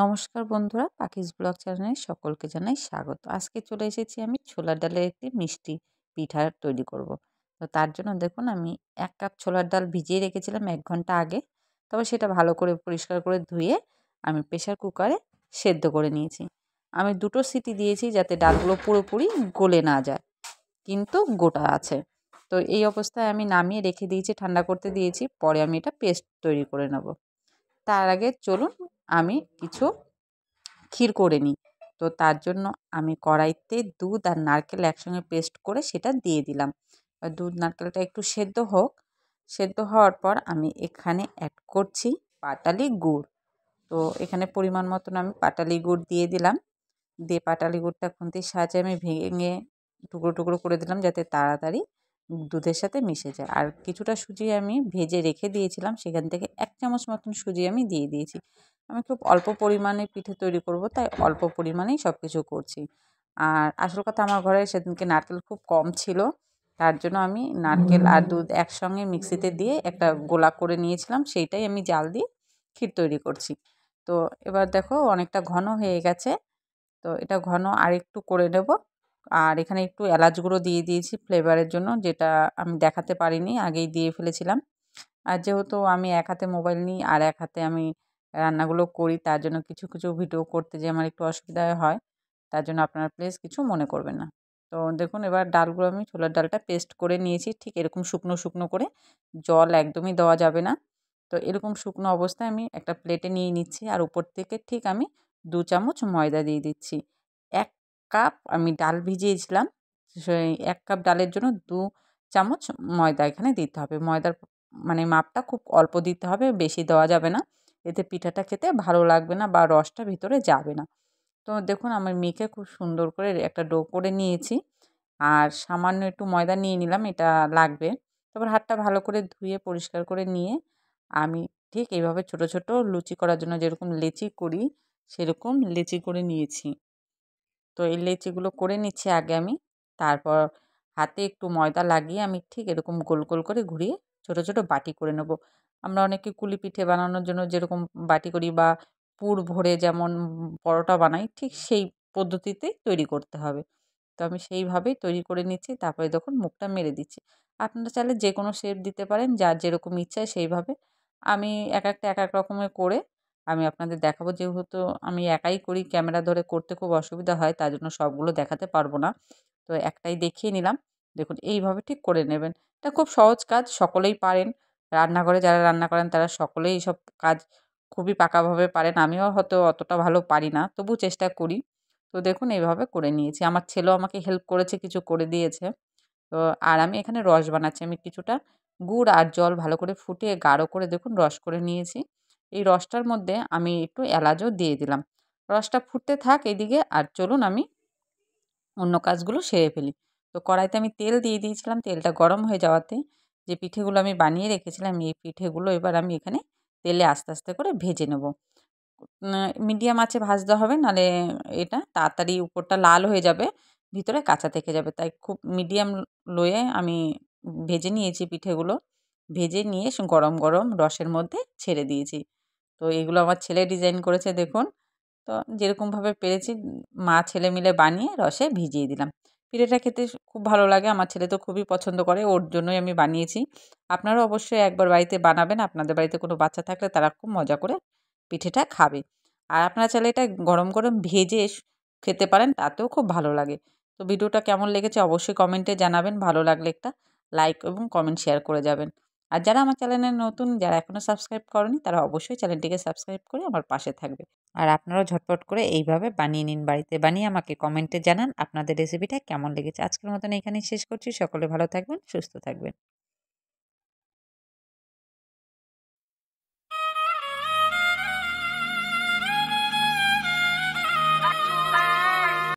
নমস্কার বন্ধুরা পাখিস ব্লগ চ্যানেলে সকলকে জানাই স্বাগত আজকে চলে এসেছি আমি ছোলার ডালের একটি মিষ্টি পিঠা তৈরি করব। তো তার জন্য দেখুন আমি এক কাপ ছোলার ডাল ভিজিয়ে রেখেছিলাম এক ঘন্টা আগে তবে সেটা ভালো করে পরিষ্কার করে ধুয়ে আমি প্রেশার কুকারে সেদ্ধ করে নিয়েছি আমি দুটো সিটি দিয়েছি যাতে ডালগুলো পুরোপুরি গলে না যায় কিন্তু গোটা আছে তো এই অবস্থায় আমি নামিয়ে রেখে দিয়েছি ঠান্ডা করতে দিয়েছি পরে আমি এটা পেস্ট তৈরি করে নেব তার আগে চলুন আমি কিছু ক্ষীর করে নিই তো তার জন্য আমি কড়াইতে দুধ আর নারকেল একসঙ্গে পেস্ট করে সেটা দিয়ে দিলাম দুধ নারকেলটা একটু সেদ্ধ হোক সেদ্ধ হওয়ার পর আমি এখানে অ্যাড করছি পাটালি গুড় তো এখানে পরিমাণ মতন আমি পাটালি গুড় দিয়ে দিলাম দিয়ে পাটালি গুড়টা খুন্তির সাহায্যে আমি ভেঙে টুকরো টুকরো করে দিলাম যাতে তাড়াতাড়ি দুধের সাথে মিশে যায় আর কিছুটা সুজি আমি ভেজে রেখে দিয়েছিলাম সেখান থেকে এক চামচ মতন সুজি আমি দিয়ে দিয়েছি আমি খুব অল্প পরিমাণে পিঠে তৈরি করব তাই অল্প পরিমাণেই সব কিছু করছি আর আসল কথা আমার ঘরে সেদিনকে নারকেল খুব কম ছিল তার জন্য আমি নারকেল আর দুধ একসঙ্গে মিক্সিতে দিয়ে একটা গোলা করে নিয়েছিলাম সেইটাই আমি জাল দিয়ে ক্ষীর তৈরি করছি তো এবার দেখো অনেকটা ঘন হয়ে গেছে তো এটা ঘন আর একটু করে নেব আর এখানে একটু এলাচ গুঁড়ো দিয়ে দিয়েছি ফ্লেভারের জন্য যেটা আমি দেখাতে পারিনি আগেই দিয়ে ফেলেছিলাম আর যেহেতু আমি এক হাতে মোবাইল নিই আর এক হাতে আমি রান্নাগুলো করি তার জন্য কিছু কিছু ভিডিও করতে যে আমার একটু অসুবিধা হয় তার জন্য আপনারা প্লিজ কিছু মনে করবেন না তো দেখুন এবার ডালগুলো আমি ছোলার ডালটা পেস্ট করে নিয়েছি ঠিক এরকম শুকনো শুকনো করে জল একদমই দেওয়া যাবে না তো এরকম শুকনো অবস্থায় আমি একটা প্লেটে নিয়ে নিচ্ছি আর উপর থেকে ঠিক আমি দু চামচ ময়দা দিয়ে দিচ্ছি এক কাপ আমি ডাল ভিজিয়েছিলাম এক কাপ ডালের জন্য দু চামচ ময়দা এখানে দিতে হবে ময়দার মানে মাপটা খুব অল্প দিতে হবে বেশি দেওয়া যাবে না এতে পিঠাটা খেতে ভালো লাগবে না বা রসটা ভিতরে যাবে না তো দেখুন আমার মেয়েকে খুব সুন্দর করে একটা ডো করে নিয়েছি আর সামান্য একটু ময়দা নিয়ে নিলাম এটা লাগবে তারপর হাতটা ভালো করে ধুয়ে পরিষ্কার করে নিয়ে আমি ঠিক এইভাবে ছোট ছোট লুচি করার জন্য যেরকম লেচি করি সেরকম লেচি করে নিয়েছি তো এই লেচিগুলো করে নিচ্ছি আগে আমি তারপর হাতে একটু ময়দা লাগিয়ে আমি ঠিক এরকম গোল গোল করে ঘুরিয়ে ছোট ছোট বাটি করে নেব আমরা অনেকে কুলি পিঠে বানানোর জন্য যেরকম বাটি করি বা পুর ভরে যেমন পরোটা বানাই ঠিক সেই পদ্ধতিতে তৈরি করতে হবে তো আমি সেইভাবেই তৈরি করে নিচ্ছি তারপরে তখন মুখটা মেরে দিচ্ছি আপনারা চাইলে যে কোনো শেপ দিতে পারেন যার যেরকম ইচ্ছা সেইভাবে আমি এক একটা এক এক রকমের করে আমি আপনাদের দেখাবো যেহেতু আমি একাই করি ক্যামেরা ধরে করতে খুব অসুবিধা হয় তার জন্য সবগুলো দেখাতে পারবো না তো একটাই দেখিয়ে নিলাম দেখুন এইভাবে ঠিক করে নেবেন এটা খুব সহজ কাজ সকলেই পারেন রান্নাঘরে যারা রান্না করেন তারা সকলেই সব কাজ খুবই পাকাভাবে পারেন আমিও হয়তো অতটা ভালো পারি না তবু চেষ্টা করি তো দেখুন এইভাবে করে নিয়েছি আমার ছেলেও আমাকে হেল্প করেছে কিছু করে দিয়েছে তো আর আমি এখানে রস বানাচ্ছি আমি কিছুটা গুড় আর জল ভালো করে ফুটিয়ে গাঢ় করে দেখুন রস করে নিয়েছি এই রসটার মধ্যে আমি একটু এলাচও দিয়ে দিলাম রসটা ফুটতে থাক এদিকে আর চলুন আমি অন্য কাজগুলো সেরে ফেলি তো কড়াইতে আমি তেল দিয়ে দিয়েছিলাম তেলটা গরম হয়ে যাওয়াতে যে পিঠেগুলো আমি বানিয়ে রেখেছিলাম এই পিঠেগুলো এবার আমি এখানে তেলে আস্তে আস্তে করে ভেজে নেব মিডিয়াম আছে ভাজতে হবে নালে এটা তাড়াতাড়ি উপরটা লাল হয়ে যাবে ভিতরে কাঁচা থেকে যাবে তাই খুব মিডিয়াম লোয়ে আমি ভেজে নিয়েছি পিঠেগুলো ভেজে নিয়ে গরম গরম রসের মধ্যে ছেড়ে দিয়েছি তো এগুলো আমার ছেলে ডিজাইন করেছে দেখুন তো যেরকমভাবে পেরেছি মা ছেলে মিলে বানিয়ে রসে ভিজিয়ে দিলাম পিঠেটা খেতে খুব ভালো লাগে আমার ছেলে তো খুবই পছন্দ করে ওর জন্যই আমি বানিয়েছি আপনারা অবশ্যই একবার বাড়িতে বানাবেন আপনাদের বাড়িতে কোনো বাচ্চা থাকলে তারা খুব মজা করে পিঠেটা খাবে আর আপনারা চাইলে এটা গরম গরম ভেজে খেতে পারেন তাতেও খুব ভালো লাগে তো ভিডিওটা কেমন লেগেছে অবশ্যই কমেন্টে জানাবেন ভালো লাগলে একটা লাইক এবং কমেন্ট শেয়ার করে যাবেন আর যারা আমার চ্যানেলে নতুন যারা এখনও সাবস্ক্রাইব করেনি তারা অবশ্যই চ্যানেলটিকে সাবস্ক্রাইব করে আমার পাশে থাকবে আর আপনারাও ঝটপট করে এইভাবে বানিয়ে নিন বাড়িতে বানিয়ে আমাকে কমেন্টে জানান আপনাদের রেসিপিটা কেমন লেগেছে আজকের মতন এখানেই শেষ করছি সকলে ভালো থাকবেন সুস্থ থাকবেন